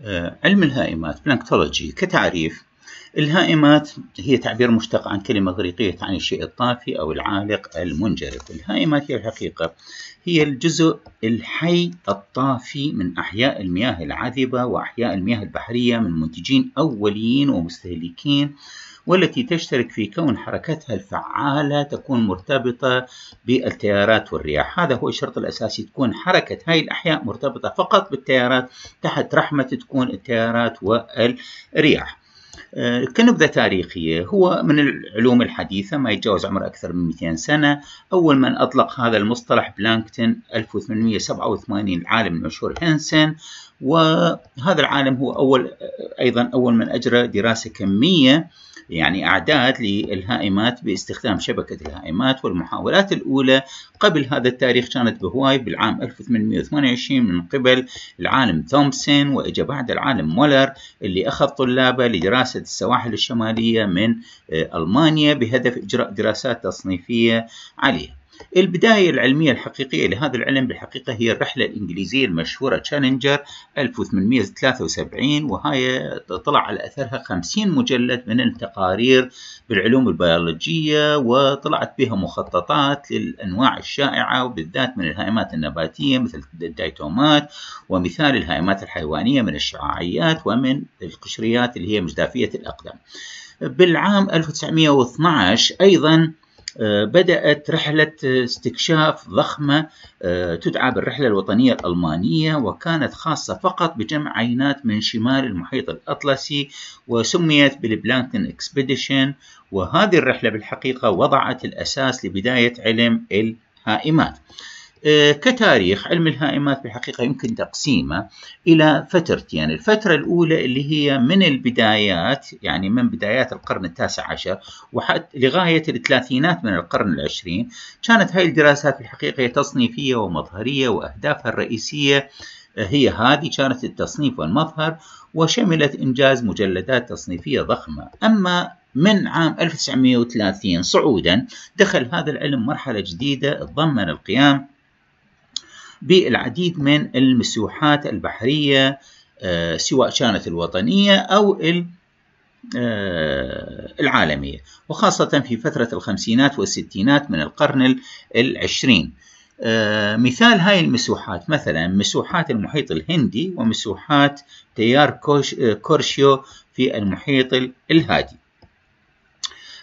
آه، علم الهائمات بلانكتولوجي كتعريف الهائمات هي تعبير مشتق عن كلمة غريقية تعني الشيء الطافي أو العالق المنجرف الهائمات هي الحقيقة هي الجزء الحي الطافي من أحياء المياه العذبة وأحياء المياه البحرية من منتجين أوليين ومستهلكين والتي تشترك في كون حركتها الفعالة تكون مرتبطة بالتيارات والرياح هذا هو الشرط الأساسي تكون حركة هاي الأحياء مرتبطة فقط بالتيارات تحت رحمة تكون التيارات والرياح آه، كنبذة تاريخية هو من العلوم الحديثة ما يتجاوز عمره أكثر من 200 سنة أول من أطلق هذا المصطلح بلانكتن 1887 العالم المشهور هنسن وهذا العالم هو أول أيضا أول من أجرى دراسة كمية يعني أعداد للهائمات باستخدام شبكة الهائمات والمحاولات الأولى قبل هذا التاريخ كانت بهواي بالعام 1828 من قبل العالم تومسون وإجا بعد العالم مولر اللي أخذ طلابه لدراسة السواحل الشمالية من آه، ألمانيا بهدف إجراء دراسات تصنيفية عليها البداية العلمية الحقيقية لهذا العلم بالحقيقة هي الرحلة الإنجليزية المشهورة تشالنجر 1873 وهي طلع على أثرها 50 مجلد من التقارير بالعلوم البيولوجية وطلعت بها مخططات للأنواع الشائعة وبالذات من الهائمات النباتية مثل الدايتومات ومثال الهائمات الحيوانية من الشعاعيات ومن القشريات اللي هي مجدافية الأقدام بالعام 1912 أيضا آه، بدأت رحلة استكشاف ضخمة آه، تدعى بالرحلة الوطنية الألمانية وكانت خاصة فقط بجمع عينات من شمال المحيط الأطلسي وسميت بالبلانكتن اكسبيديشن وهذه الرحلة بالحقيقة وضعت الأساس لبداية علم الهائمات إيه، كتاريخ علم الهائمات بالحقيقة يمكن تقسيمه إلى فترتين يعني الفترة الأولى اللي هي من البدايات يعني من بدايات القرن التاسع عشر وحتى لغاية الثلاثينات من القرن العشرين كانت هاي الدراسات بالحقيقة الحقيقة تصنيفية ومظهرية وأهدافها الرئيسية إيه، هي هذه كانت التصنيف والمظهر وشملت إنجاز مجلدات تصنيفية ضخمة أما من عام 1930 صعودا دخل هذا العلم مرحلة جديدة تضمن القيام بالعديد من المسوحات البحرية آه، سواء كانت الوطنية أو آه، العالمية وخاصة في فترة الخمسينات والستينات من القرن العشرين آه، مثال هاي المسوحات مثلا مسوحات المحيط الهندي ومسوحات تيار كورشيو في المحيط الهادي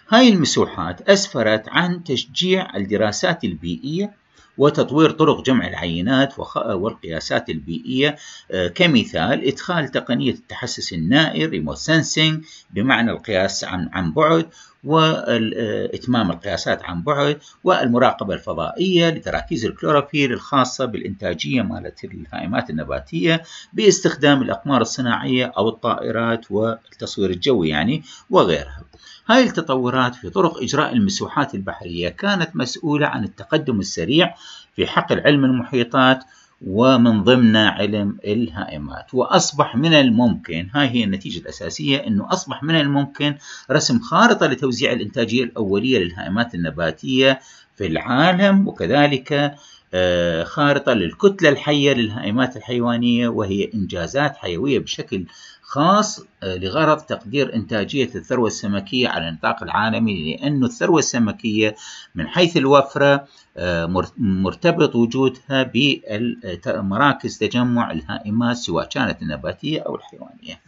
هاي المسوحات أسفرت عن تشجيع الدراسات البيئية وتطوير طرق جمع العينات والقياسات البيئية آه، كمثال إدخال تقنية التحسس النائي ريموت سنسنج بمعنى القياس عن بعد وإتمام القياسات عن بعد والمراقبة الفضائية لتراكيز الكلوروفيل الخاصة بالإنتاجية مالت الهائمات النباتية باستخدام الأقمار الصناعية أو الطائرات والتصوير الجوي يعني وغيرها هاي التطورات في طرق إجراء المسوحات البحرية كانت مسؤولة عن التقدم السريع في حقل علم المحيطات ومن ضمن علم الهائمات وأصبح من الممكن هاي هي النتيجة الأساسية أنه أصبح من الممكن رسم خارطة لتوزيع الإنتاجية الأولية للهائمات النباتية في العالم وكذلك آه، خارطة للكتلة الحية للهائمات الحيوانية وهي إنجازات حيوية بشكل خاص آه، لغرض تقدير إنتاجية الثروة السمكية على النطاق العالمي لأن الثروة السمكية من حيث الوفرة آه، مرتبط وجودها بمراكز تجمع الهائمات سواء كانت النباتية أو الحيوانية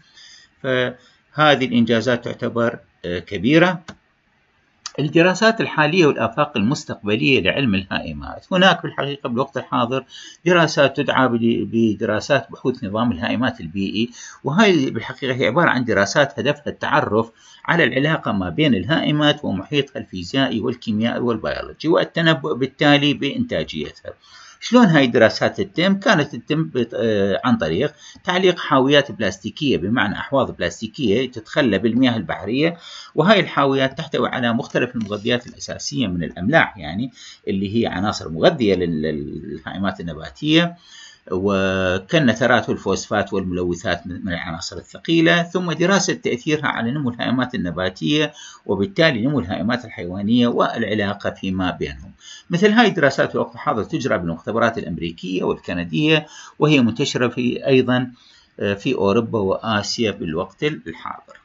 فهذه الإنجازات تعتبر كبيرة الدراسات الحالية والآفاق المستقبلية لعلم الهائمات هناك في الحقيقة بالوقت الحاضر دراسات تدعى بدراسات بحوث نظام الهائمات البيئي e. وهي بالحقيقة هي عبارة عن دراسات هدفها التعرف على العلاقة ما بين الهائمات ومحيطها الفيزيائي والكيميائي والبيولوجي والتنبؤ بالتالي بإنتاجيتها شلون هاي الدراسات تتم كانت تتم آه، عن طريق تعليق حاويات بلاستيكية بمعنى أحواض بلاستيكية تتخلى بالمياه البحرية وهاي الحاويات تحتوي على مختلف المغذيات الأساسية من الأملاح يعني اللي هي عناصر مغذية للحائمات النباتية وكان والفوسفات الفوسفات والملوثات من العناصر الثقيلة ثم دراسة تأثيرها على نمو الهائمات النباتية وبالتالي نمو الهائمات الحيوانية والعلاقة فيما بينهم مثل هذه الدراسات في الوقت الحاضر تجرى بالمختبرات الأمريكية والكندية وهي منتشرة في أيضا آه، في أوروبا وآسيا بالوقت الحاضر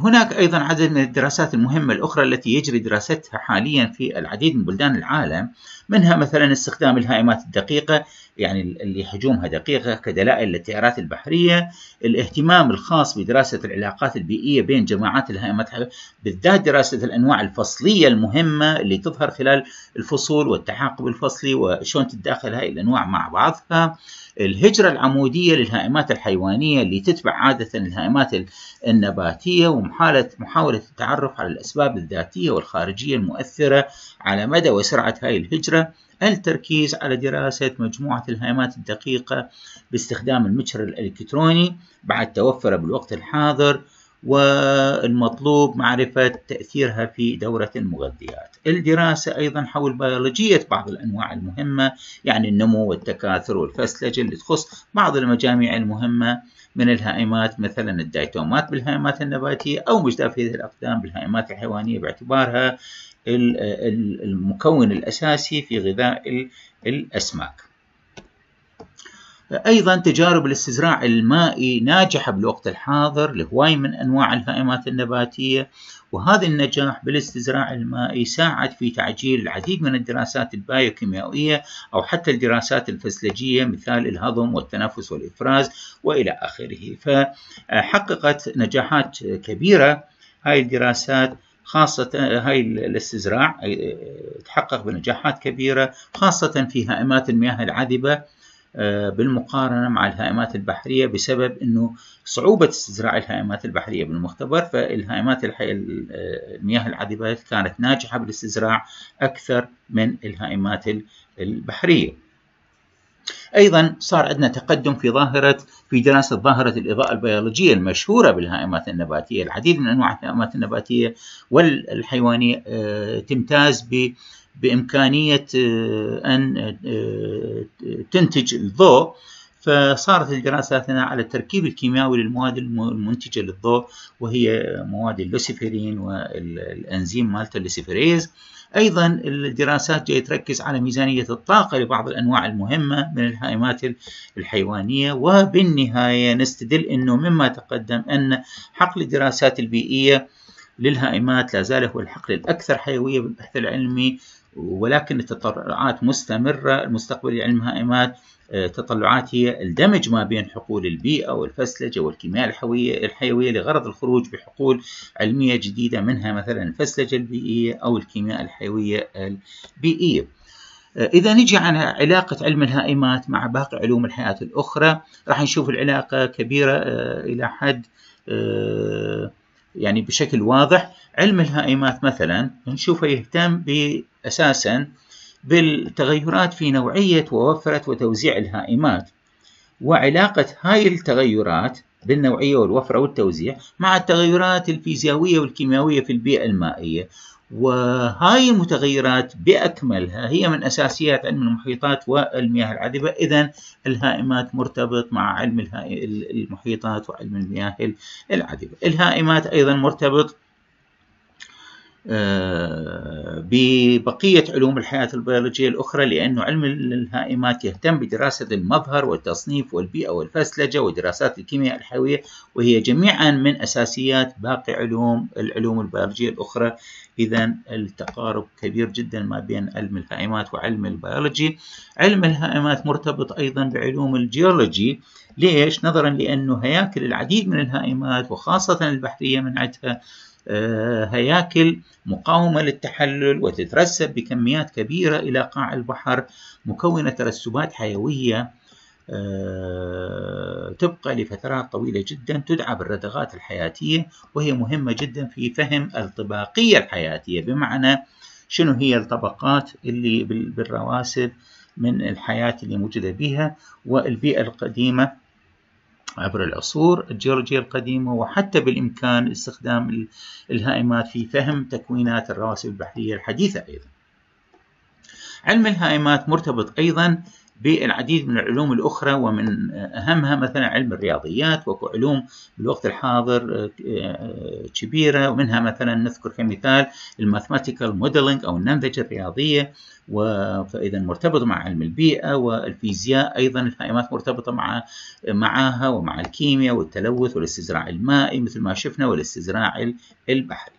هناك أيضا عدد من الدراسات المهمة الأخرى التي يجري دراستها حاليا في العديد من بلدان العالم منها مثلا استخدام الهائمات الدقيقة يعني اللي حجومها دقيقة كدلائل للتيارات البحرية الاهتمام الخاص بدراسة العلاقات البيئية بين جماعات الهائمات بالذات دراسة الأنواع الفصلية المهمة اللي تظهر خلال الفصول والتعاقب الفصلي وشون تتداخل هاي الأنواع مع بعضها الهجرة العمودية للهائمات الحيوانية اللي تتبع عادة الهائمات النباتية ومحاولة محاولة التعرف على الأسباب الذاتية والخارجية المؤثرة على مدى وسرعة هاي الهجرة التركيز على دراسة مجموعة الهائمات الدقيقة باستخدام المجهر الإلكتروني بعد توفره بالوقت الحاضر والمطلوب معرفة تأثيرها في دورة المغذيات الدراسة أيضا حول بيولوجية بعض الأنواع المهمة يعني النمو والتكاثر والفسلج اللي تخص بعض المجاميع المهمة من الهائمات مثلا الدايتومات بالهائمات النباتية أو مجدافية الأقدام بالهائمات الحيوانية باعتبارها المكون الأساسي في غذاء الأسماك أيضا تجارب الاستزراع المائي ناجحة بالوقت الحاضر لهواي من أنواع الهائمات النباتية وهذا النجاح بالاستزراع المائي ساعد في تعجيل العديد من الدراسات البايوكيميائية أو حتى الدراسات الفسلجية مثال الهضم والتنفس والإفراز وإلى آخره فحققت نجاحات كبيرة هاي الدراسات خاصة هاي الاستزراع تحقق بنجاحات كبيرة خاصة في هائمات المياه العذبة آه، بالمقارنة مع الهائمات البحرية بسبب أنه صعوبة استزراع الهائمات البحرية بالمختبر فالهائمات آه، المياه العذبة كانت ناجحة بالاستزراع أكثر من الهائمات البحرية ايضا صار عندنا تقدم في ظاهره في دراسه ظاهره الاضاءه البيولوجيه المشهوره بالهائمات النباتيه، العديد من انواع الهائمات النباتيه والحيوانيه آه، تمتاز ب بإمكانية آه، أن آه، آه، تنتج الضوء فصارت الدراسات هنا على التركيب الكيميائي للمواد المنتجة للضوء وهي مواد اللوسيفيرين والأنزيم مالتا اللوسيفيريز أيضا الدراسات جاي تركز على ميزانية الطاقة لبعض الأنواع المهمة من الهائمات الحيوانية وبالنهاية نستدل أنه مما تقدم أن حقل الدراسات البيئية للهائمات لا زال هو الحقل الأكثر حيوية بالبحث العلمي ولكن التطلعات مستمرة المستقبل لعلم يعني هائمات آه، تطلعات هي الدمج ما بين حقول البيئة والفسلجة والكيمياء الحيوية, الحيوية لغرض الخروج بحقول علمية جديدة منها مثلا الفسلجة البيئية أو الكيمياء الحيوية البيئية آه، إذا نجي عن علاقة علم الهائمات مع باقي علوم الحياة الأخرى راح نشوف العلاقة كبيرة آه، إلى حد يعني بشكل واضح علم الهائمات مثلا نشوفه يهتم أساسا بالتغيرات في نوعية ووفرة وتوزيع الهائمات وعلاقة هاي التغيرات بالنوعية والوفرة والتوزيع مع التغيرات الفيزيائية والكيميائية في البيئة المائية وهاي المتغيرات بأكملها هي من أساسيات علم المحيطات والمياه العذبة إذا الهائمات مرتبط مع علم المحيطات وعلم المياه العذبة الهائمات أيضا مرتبط آه، ببقية علوم الحياة البيولوجية الأخرى لأن علم الهائمات يهتم بدراسة المظهر والتصنيف والبيئة والفسلجة ودراسات الكيمياء الحيوية وهي جميعا من أساسيات باقي علوم العلوم البيولوجية الأخرى إذا التقارب كبير جدا ما بين علم الهائمات وعلم البيولوجي علم الهائمات مرتبط أيضا بعلوم الجيولوجي ليش؟ نظرا لأنه هياكل العديد من الهائمات وخاصة البحرية منعتها آه، هياكل مقاومة للتحلل وتترسب بكميات كبيرة إلى قاع البحر مكونة ترسبات حيوية آه، تبقى لفترات طويلة جدا تدعى بالردغات الحياتية وهي مهمة جدا في فهم الطباقية الحياتية بمعنى شنو هي الطبقات اللي بالرواسب من الحياة اللي موجودة بها والبيئة القديمة عبر العصور الجيولوجيا القديمة وحتى بالإمكان استخدام الهائمات في فهم تكوينات الرواسب البحرية الحديثة أيضا علم الهائمات مرتبط أيضا بالعديد من العلوم الأخرى ومن أهمها مثلا علم الرياضيات وعلوم علوم بالوقت الحاضر آه، آه، كبيرة ومنها مثلا نذكر كمثال الماثماتيكال موديلنج أو النمذجة الرياضية فإذا مرتبط مع علم البيئة والفيزياء أيضا الفائمات مرتبطة مع معها ومع الكيمياء والتلوث والاستزراع المائي مثل ما شفنا والاستزراع البحري